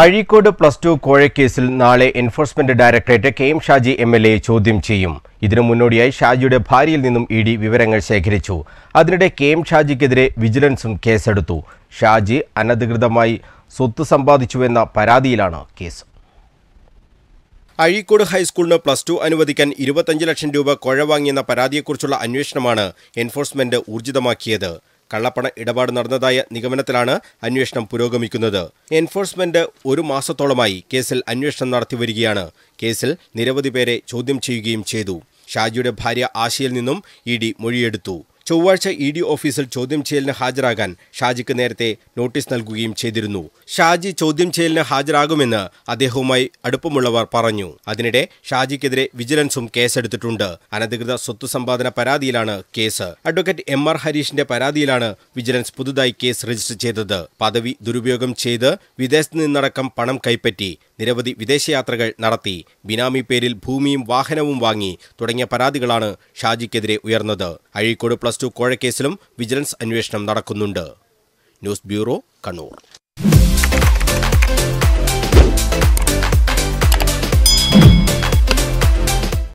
Azhikode plus two കോഴക്കേസിൽ നാളെ enforcement directorate K M Shaji M L A ചോദ്യം ചെയ്യും ഇതിനു മുന്നോടിയായി ഷാജിയുടെ ഭാര്യയിൽ നിന്നും ഇ ഡി വിവരങ്ങൾ ശേഖരിച്ചു അതിനിടെ കെ എം ഷാജിക്കെതിരെ വിജിലൻസും കേസെടുത്തു ഷാജി അനധികൃതമായി സ്വത്ത് സമ്പാദിച്ചുവെന്ന പരാതിയിലാണ് കേസ് അഴീക്കോട് ഹൈസ്കൂളിന് പ്ലസ് ടു അനുവദിക്കാൻ ഇരുപത്തഞ്ച് ലക്ഷം രൂപ കൊഴ വാങ്ങിയെന്ന പരാതിയെക്കുറിച്ചുള്ള അന്വേഷണമാണ് എൻഫോഴ്സ്മെന്റ് ഊർജിതമാക്കിയത് കള്ളപ്പണ ഇടപാട് നടന്നതായ നിഗമനത്തിലാണ് അന്വേഷണം പുരോഗമിക്കുന്നത് എൻഫോഴ്സ്മെന്റ് ഒരു മാസത്തോളമായി കേസിൽ അന്വേഷണം നടത്തി വരികയാണ് കേസിൽ നിരവധി പേരെ ചോദ്യം ചെയ്യുകയും ചെയ്തു ഷാജിയുടെ ഭാര്യ ആശയിൽ നിന്നും ഇ ഡി മൊഴിയെടുത്തു ചൊവ്വാഴ്ച ഇ ഡി ഓഫീസിൽ ചോദ്യം ചെയ്യലിന് ഹാജരാകാൻ ഷാജിക്ക് നേരത്തെ നോട്ടീസ് നൽകുകയും ചെയ്തിരുന്നു ഷാജി ചോദ്യം ചെയ്യലിന് ഹാജരാകുമെന്ന് അദ്ദേഹവുമായി അടുപ്പമുള്ളവർ പറഞ്ഞു അതിനിടെ ഷാജിക്കെതിരെ വിജിലൻസും കേസെടുത്തിട്ടുണ്ട് അനധികൃത സ്വത്ത് സമ്പാദന പരാതിയിലാണ് കേസ് അഡ്വക്കേറ്റ് എം ആർ ഹരീഷിന്റെ പരാതിയിലാണ് വിജിലൻസ് പുതുതായി കേസ് രജിസ്റ്റർ ചെയ്തത് പദവി ദുരുപയോഗം ചെയ്ത് വിദേശത്ത് നിന്നടക്കം പണം കൈപ്പറ്റി നിരവധി വിദേശയാത്രകൾ നടത്തി ബിനാമി പേരിൽ ഭൂമിയും വാഹനവും വാങ്ങി തുടങ്ങിയ പരാതികളാണ് ഷാജിക്കെതിരെ ഉയർന്നത് അഴീക്കോട് പ്ലസ് ടു കോഴക്കേസിലും വിജിലൻസ് അന്വേഷണം നടക്കുന്നുണ്ട് ന്യൂസ് ബ്യൂറോ കണ്ണൂർ